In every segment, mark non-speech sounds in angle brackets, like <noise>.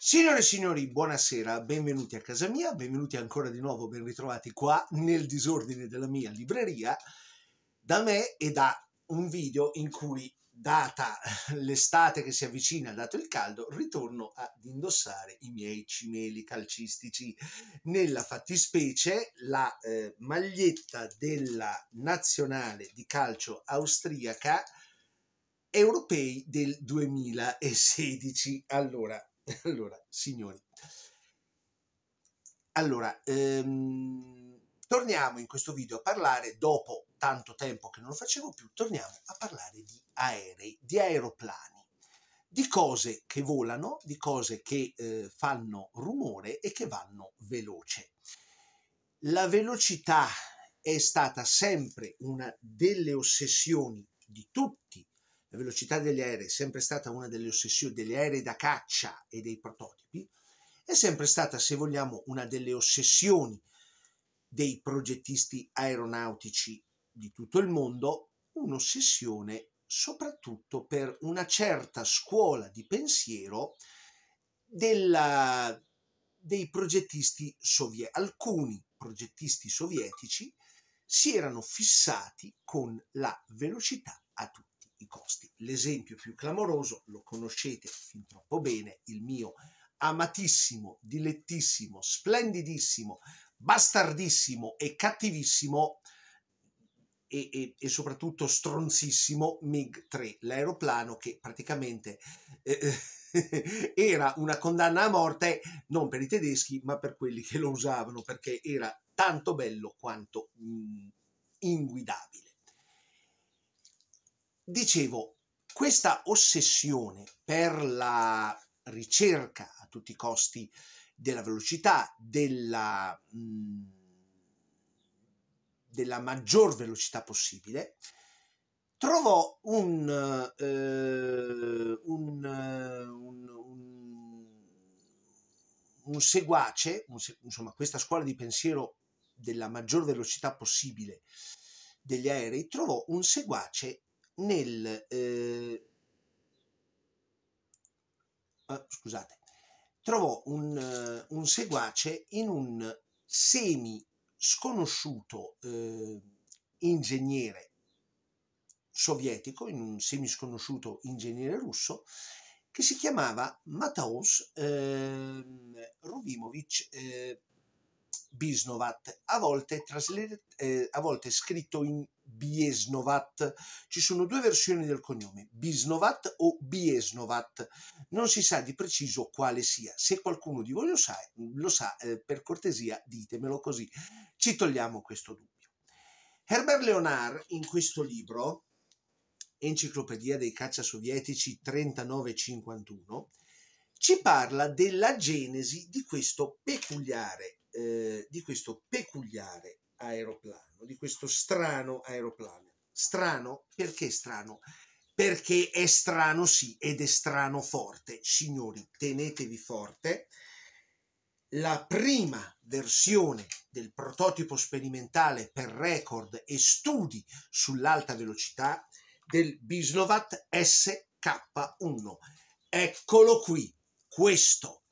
Signore e signori, buonasera, benvenuti a casa mia, benvenuti ancora di nuovo, ben ritrovati qua nel disordine della mia libreria, da me e da un video in cui, data l'estate che si avvicina, dato il caldo, ritorno ad indossare i miei cimeli calcistici. Nella fattispecie la eh, maglietta della nazionale di calcio austriaca europei del 2016. Allora, <laughs> Allora, signori. Allora, ehm, torniamo in questo video a parlare, dopo tanto tempo che non lo facevo più, torniamo a parlare di aerei, di aeroplani, di cose che volano, di cose che eh, fanno rumore e che vanno veloce. La velocità è stata sempre una delle ossessioni di tutti la velocità degli aerei è sempre stata una delle ossessioni degli aerei da caccia e dei prototipi, è sempre stata, se vogliamo, una delle ossessioni dei progettisti aeronautici di tutto il mondo, un'ossessione soprattutto per una certa scuola di pensiero della, dei progettisti sovietici. Alcuni progettisti sovietici si erano fissati con la velocità a tutti i costi. L'esempio più clamoroso lo conoscete fin troppo bene, il mio amatissimo, dilettissimo, splendidissimo, bastardissimo e cattivissimo e, e, e, soprattutto stronzissimo MiG-3, l'aeroplano che praticamente eh, eh <laughs> era una condanna a morte non per i tedeschi ma per quelli che lo usavano perché era tanto bello quanto mh, inguidabile. Dicevo, questa ossessione per la ricerca a tutti i costi della velocità, della, mh, mm, della maggior velocità possibile, trovò un, eh, un, un, un seguace, insomma questa scuola di pensiero della maggior velocità possibile degli aerei, trovò un seguace nel... Eh, ah, scusate, trovò un, eh, un, seguace in un semi sconosciuto eh, ingegnere sovietico, in un semi sconosciuto ingegnere russo, che si chiamava Mataos eh, Rubimovich eh, Bisnovat, a volte, traslet- eh, a volte scritto in Biesnovat. Ci sono due versioni del cognome, Bisnovat o Biesnovat. Non si sa di preciso quale sia. Se qualcuno di voi lo sa, lo sa eh, per cortesia ditemelo così ci togliamo questo dubbio. Herbert Leonard in questo libro, Enciclopedia dei caccia sovietici 3951, ci parla della genesi di questo peculiare, eh, di questo peculiare aeroplano, di questo strano aeroplano. Strano? Perché strano? Perché è strano sì ed è strano forte. Signori, tenetevi forte. La prima versione del prototipo sperimentale per record e studi sull'alta velocità del Bisnovat SK1. Eccolo qui, questo.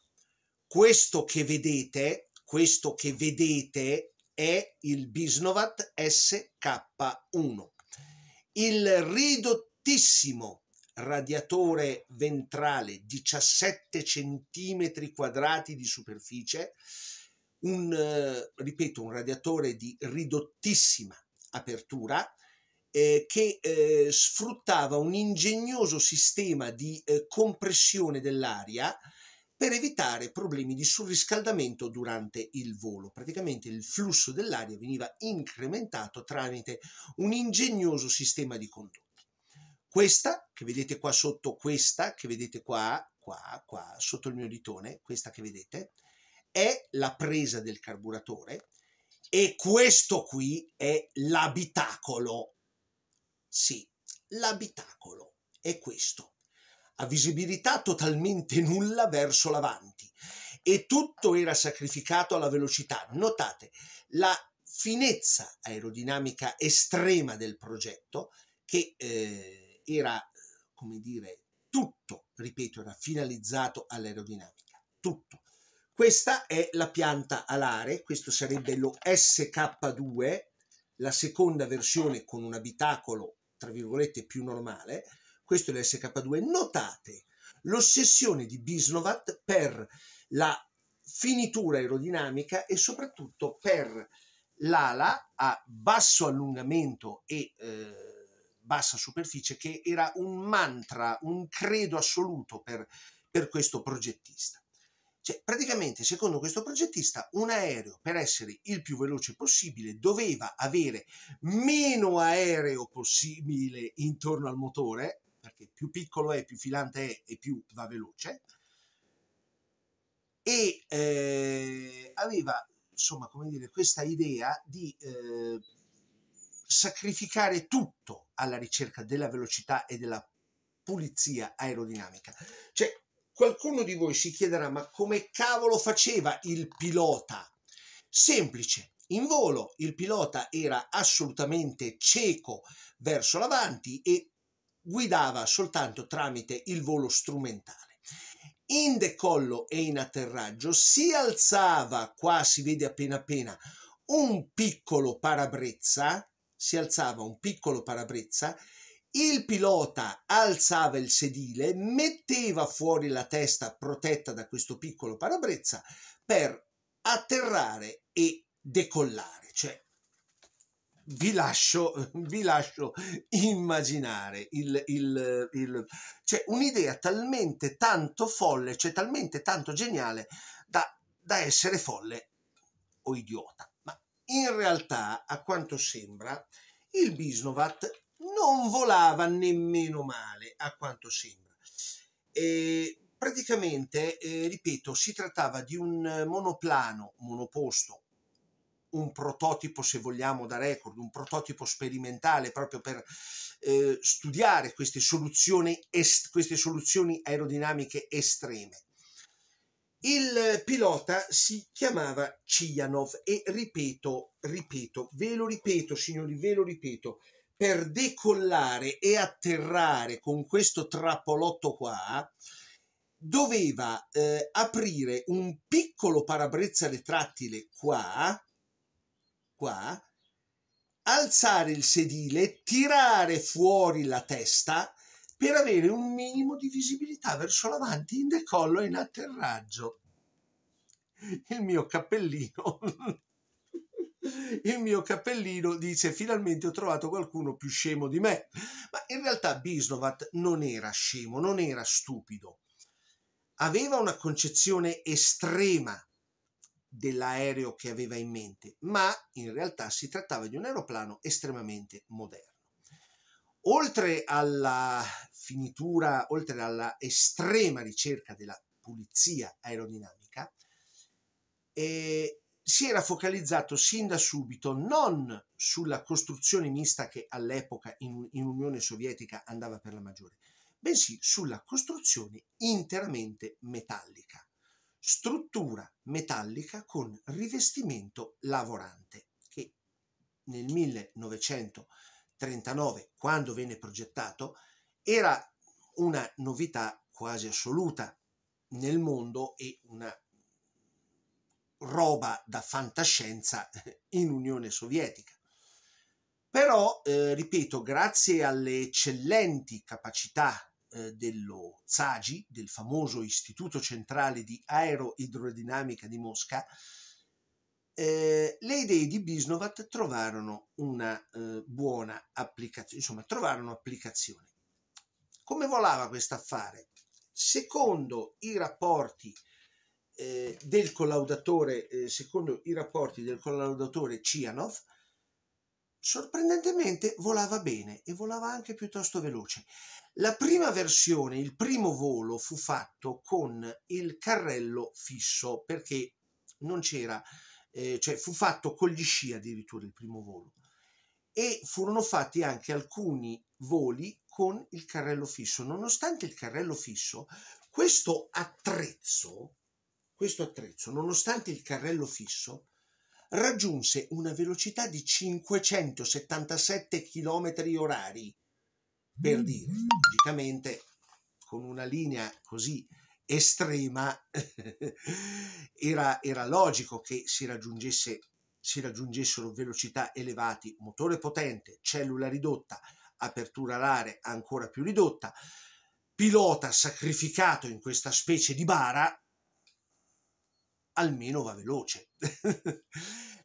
Questo che vedete, questo che vedete è il Bisnovat SK1. Il ridottissimo radiatore ventrale 17 cm quadrati di superficie, un, eh, ripeto, un radiatore di ridottissima apertura eh, che eh, sfruttava un ingegnoso sistema di eh, compressione dell'aria per evitare problemi di surriscaldamento durante il volo. Praticamente il flusso dell'aria veniva incrementato tramite un ingegnoso sistema di condotti. Questa che vedete qua sotto, questa che vedete qua, qua, qua, sotto il mio ditone, questa che vedete, è la presa del carburatore e questo qui è l'abitacolo. Sì, l'abitacolo è questo a visibilità totalmente nulla verso l'avanti e tutto era sacrificato alla velocità. Notate la finezza aerodinamica estrema del progetto che eh, era, come dire, tutto, ripeto, era finalizzato all'aerodinamica, tutto. Questa è la pianta alare, questo sarebbe lo SK2, la seconda versione con un abitacolo, tra virgolette, più normale, questo è l'SK2, notate l'ossessione di Bisnovat per la finitura aerodinamica e soprattutto per l'ala a basso allungamento e eh, bassa superficie che era un mantra, un credo assoluto per, per questo progettista. Cioè, praticamente, secondo questo progettista, un aereo per essere il più veloce possibile doveva avere meno aereo possibile intorno al motore perché più piccolo è, più filante è e più va veloce. E eh, aveva, insomma, come dire, questa idea di eh, sacrificare tutto alla ricerca della velocità e della pulizia aerodinamica. Cioè, qualcuno di voi si chiederà, ma come cavolo faceva il pilota? Semplice, in volo il pilota era assolutamente cieco verso l'avanti e guidava soltanto tramite il volo strumentale. In decollo e in atterraggio si alzava, qua si vede appena appena, un piccolo parabrezza, si alzava un piccolo parabrezza, il pilota alzava il sedile, metteva fuori la testa protetta da questo piccolo parabrezza per atterrare e decollare, cioè vi lascio, <laughs> vi lascio immaginare il, il, il, cioè un'idea talmente tanto folle, cioè talmente tanto geniale da, da essere folle o idiota. Ma in realtà, a quanto sembra, il Bisnovat non volava nemmeno male, a quanto sembra. E praticamente, eh, ripeto, si trattava di un monoplano, monoposto un prototipo, se vogliamo, da record, un prototipo sperimentale proprio per eh, studiare queste soluzioni, est- queste soluzioni aerodinamiche estreme. Il pilota si chiamava Cianov e ripeto, ripeto, ve lo ripeto signori, ve lo ripeto, per decollare e atterrare con questo trappolotto qua doveva eh, aprire un piccolo parabrezza retrattile qua qua, alzare il sedile, tirare fuori la testa per avere un minimo di visibilità verso l'avanti in decollo e in atterraggio. Il mio cappellino. Il mio cappellino dice finalmente ho trovato qualcuno più scemo di me. Ma in realtà Bisnovat non era scemo, non era stupido. Aveva una concezione estrema dell'aereo che aveva in mente, ma in realtà si trattava di un aeroplano estremamente moderno. Oltre alla finitura, oltre alla estrema ricerca della pulizia aerodinamica, eh, si era focalizzato sin da subito non sulla costruzione mista che all'epoca in, in Unione Sovietica andava per la maggiore, bensì sulla costruzione interamente metallica struttura metallica con rivestimento lavorante che nel 1939 quando venne progettato era una novità quasi assoluta nel mondo e una roba da fantascienza <laughs> in Unione Sovietica. Però, eh, ripeto, grazie alle eccellenti capacità eh, dello ZAGI, del famoso Istituto Centrale di Aeroidrodinamica di Mosca, eh, le idee di Bisnovat trovarono una eh, buona applicazione, insomma, trovarono applicazione. Come volava questo affare? Secondo i rapporti eh, del collaudatore, eh, secondo i rapporti del collaudatore Cianov, sorprendentemente volava bene e volava anche piuttosto veloce. La prima versione, il primo volo fu fatto con il carrello fisso perché non c'era, eh, cioè fu fatto con gli sci addirittura il primo volo e furono fatti anche alcuni voli con il carrello fisso. Nonostante il carrello fisso, questo attrezzo, questo attrezzo, nonostante il carrello fisso, raggiunse una velocità di 577 km orari. Per mm. dire, logicamente, con una linea così estrema <laughs> era, era, logico che si, si raggiungessero velocità elevati, motore potente, cellula ridotta, apertura alare ancora più ridotta, pilota sacrificato in questa specie di bara almeno va veloce. <laughs>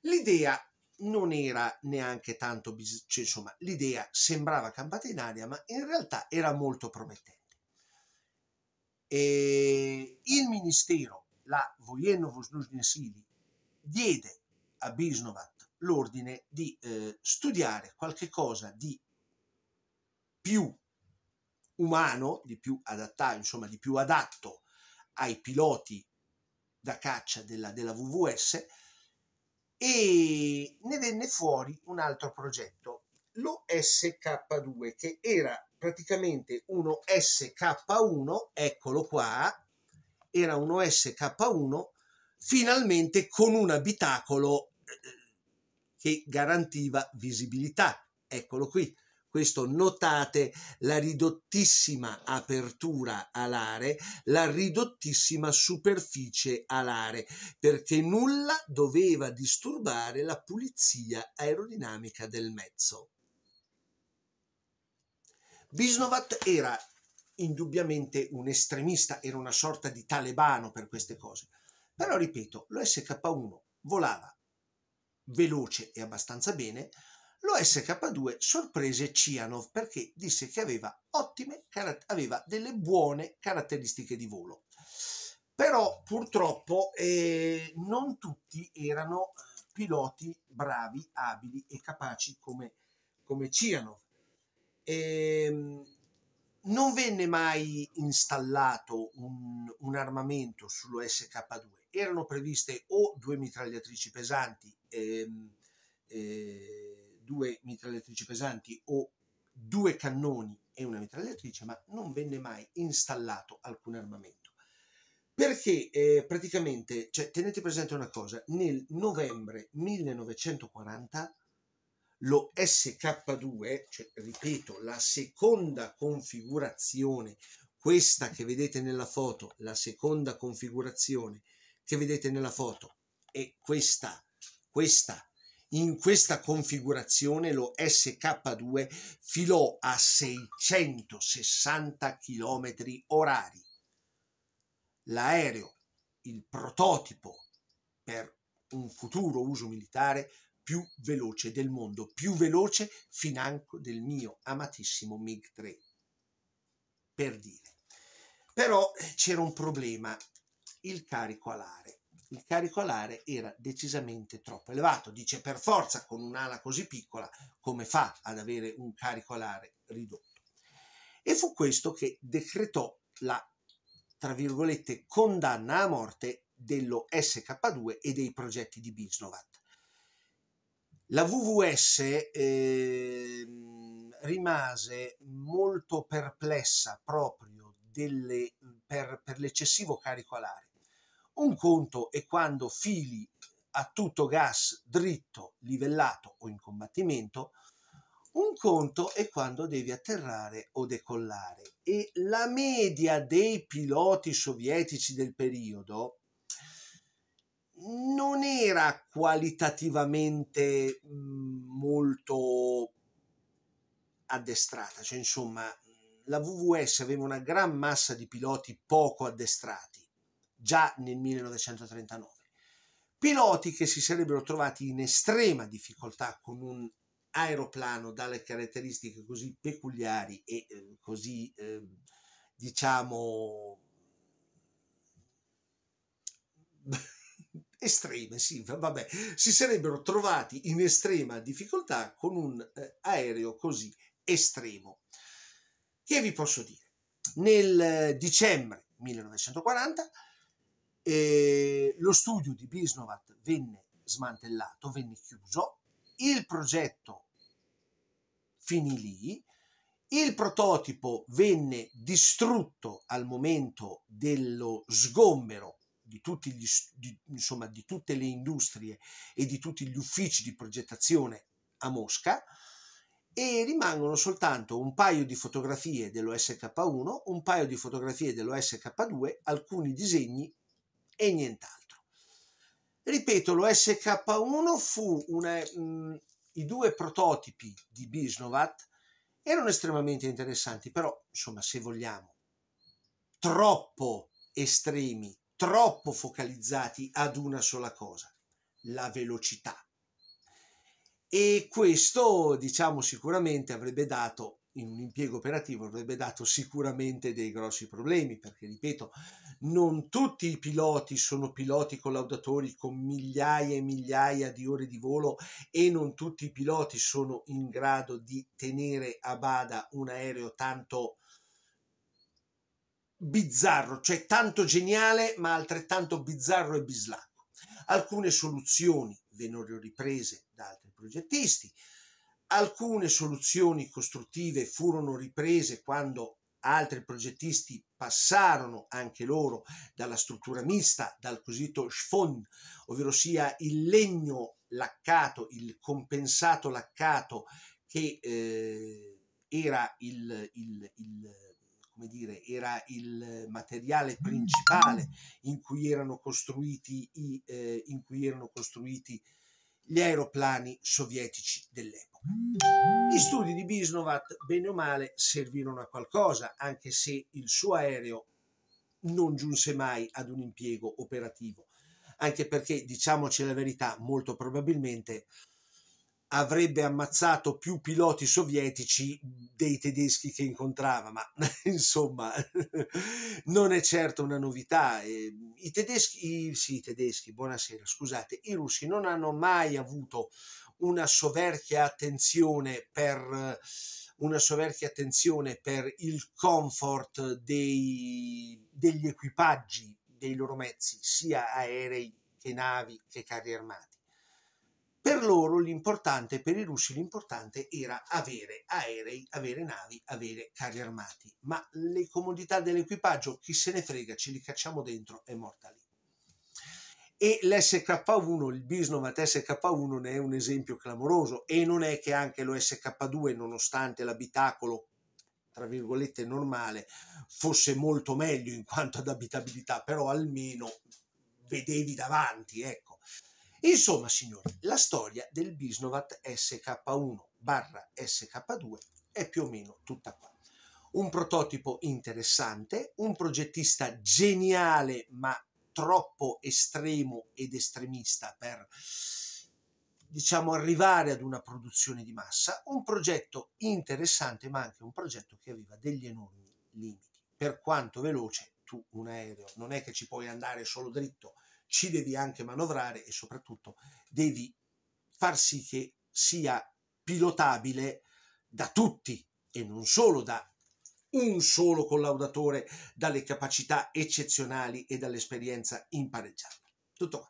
l'idea non era neanche tanto, cioè, insomma, l'idea sembrava campata in aria, ma in realtà era molto promettente. E il ministero, la Vojenovo Snusnesili, diede a Bisnovat l'ordine di eh, studiare qualche cosa di più umano, di più adattato, insomma, di più adatto ai piloti da caccia della, della VVS e ne venne fuori un altro progetto, l'OSK2, che era praticamente uno SK1, eccolo qua, era uno sk 1 finalmente con un abitacolo eh, eh, che garantiva visibilità, eccolo qui. Questo notate la ridottissima apertura alare, la ridottissima superficie alare, perché nulla doveva disturbare la pulizia aerodinamica del mezzo. Bisnovat era indubbiamente un estremista, era una sorta di talebano per queste cose. Però ripeto, lo sk 1 volava veloce e abbastanza bene, l'OSK2 sorprese Cianov perché disse che aveva, ottime, aveva delle buone caratteristiche di volo. Però purtroppo eh, non tutti erano eh, piloti bravi, abili e capaci come, come Cianov. E, ehm, non venne mai installato un, un armamento sull'OSK2. Erano previste o due mitragliatrici pesanti ehm, eh, due mitragliatrici pesanti o due cannoni e una mitragliatrice, ma non venne mai installato alcun armamento. Perché eh, praticamente, cioè, tenete presente una cosa, nel novembre 1940 lo SK2, cioè, ripeto, la seconda configurazione, questa che vedete nella foto, la seconda configurazione che vedete nella foto è questa, questa in questa configurazione lo SK2 filò a 660 km orari. L'aereo, il prototipo per un futuro uso militare più veloce del mondo, più veloce financo del mio amatissimo MiG-3. Per dire. Però eh, c'era un problema, il carico alare il carico alare era decisamente troppo elevato. Dice per forza con un'ala così piccola come fa ad avere un carico alare ridotto. E fu questo che decretò la, tra virgolette, condanna a morte dello SK2 e dei progetti di Bisnovat. La VVS eh, rimase molto perplessa proprio delle, per, per l'eccessivo carico alare un conto è quando fili a tutto gas dritto, livellato o in combattimento, un conto è quando devi atterrare o decollare e la media dei piloti sovietici del periodo non era qualitativamente molto addestrata, cioè insomma la VVS aveva una gran massa di piloti poco addestrati già nel 1939. Piloti che si sarebbero trovati in estrema difficoltà con un aeroplano dalle caratteristiche così peculiari e eh, così, eh, diciamo, <laughs> estreme, sì, vabbè, si sarebbero trovati in estrema difficoltà con un eh, aereo così estremo. Che vi posso dire? Nel eh, dicembre 1940 e lo studio di Bisnovat venne smantellato, venne chiuso, il progetto finì lì, il prototipo venne distrutto al momento dello sgombero di, tutti gli, di, insomma, di tutte le industrie e di tutti gli uffici di progettazione a Mosca e rimangono soltanto un paio di fotografie dello SK1, un paio di fotografie dello SK2, alcuni disegni e nient'altro. Ripeto, lo sk 1 fu una, mh, mm, i due prototipi di Bisnovat erano estremamente interessanti, però insomma, se vogliamo, troppo estremi, troppo focalizzati ad una sola cosa, la velocità. E questo, diciamo, sicuramente avrebbe dato in un impiego operativo avrebbe dato sicuramente dei grossi problemi perché ripeto non tutti i piloti sono piloti collaudatori con migliaia e migliaia di ore di volo e non tutti i piloti sono in grado di tenere a bada un aereo tanto bizzarro cioè tanto geniale ma altrettanto bizzarro e bislacco alcune soluzioni vennero riprese da altri progettisti Alcune soluzioni costruttive furono riprese quando altri progettisti passarono anche loro dalla struttura mista, dal cosiddetto schfond, ovvero sia il legno laccato, il compensato laccato che eh, era, il, il, il, dire, era il, materiale principale in cui erano costruiti, i, eh, cui erano costruiti gli aeroplani sovietici dell'epoca. Gli studi di Bisnovat, bene o male, servirono a qualcosa, anche se il suo aereo non giunse mai ad un impiego operativo, anche perché, diciamoci la verità, molto probabilmente avrebbe ammazzato più piloti sovietici dei tedeschi che incontrava, ma <laughs> insomma non è certo una novità. I tedeschi, sì, i tedeschi, buonasera, scusate, i russi non hanno mai avuto una soverchia attenzione per una soverchia attenzione per il comfort dei, degli equipaggi dei loro mezzi, sia aerei che navi che carri armati. Per loro l'importante, per i russi l'importante era avere aerei, avere navi, avere carri armati, ma le comodità dell'equipaggio, chi se ne frega, ce li cacciamo dentro, è morta lì e l'SK1, il Bisnomat SK1 ne è un esempio clamoroso e non è che anche lo SK2 nonostante l'abitacolo tra virgolette normale fosse molto meglio in quanto ad abitabilità però almeno vedevi davanti ecco insomma signori la storia del Bisnovat SK1 barra SK2 è più o meno tutta qua un prototipo interessante un progettista geniale ma troppo estremo ed estremista per diciamo arrivare ad una produzione di massa, un progetto interessante ma anche un progetto che aveva degli enormi limiti. Per quanto veloce tu un aereo non è che ci puoi andare solo dritto, ci devi anche manovrare e soprattutto devi far sì che sia pilotabile da tutti e non solo da un solo collaudatore dalle capacità eccezionali e dall'esperienza impareggiata. Tutto qua.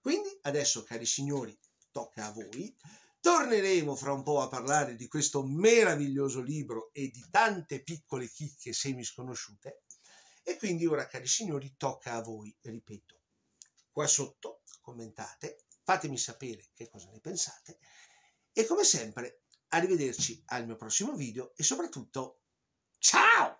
Quindi adesso, cari signori, tocca a voi. Torneremo fra un po' a parlare di questo meraviglioso libro e di tante piccole chicche semi sconosciute. E quindi ora, cari signori, tocca a voi, ripeto, qua sotto commentate, fatemi sapere che cosa ne pensate e come sempre arrivederci al mio prossimo video e soprattutto child.